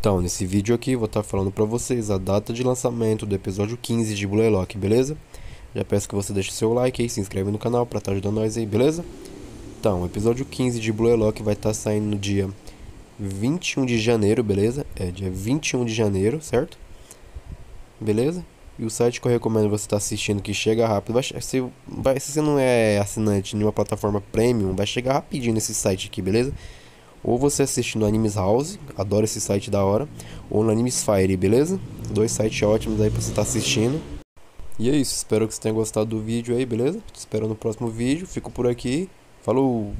Então, nesse vídeo aqui vou estar tá falando para vocês a data de lançamento do episódio 15 de Blue Lock, beleza? Já peço que você deixe seu like e se inscreve no canal para estar tá ajudando nós aí, beleza? Então, o episódio 15 de Blue Lock vai estar tá saindo no dia 21 de janeiro, beleza? É, dia 21 de janeiro, certo? Beleza? E o site que eu recomendo você estar assistindo que chega rápido, vai, se, vai, se você não é assinante de uma plataforma premium, vai chegar rapidinho nesse site aqui, beleza? ou você assiste no Animes House, adoro esse site da hora, ou no Animes Fire, beleza? Dois sites ótimos aí pra você estar tá assistindo. E é isso, espero que você tenha gostado do vídeo aí, beleza? Te espero no próximo vídeo, fico por aqui, falou!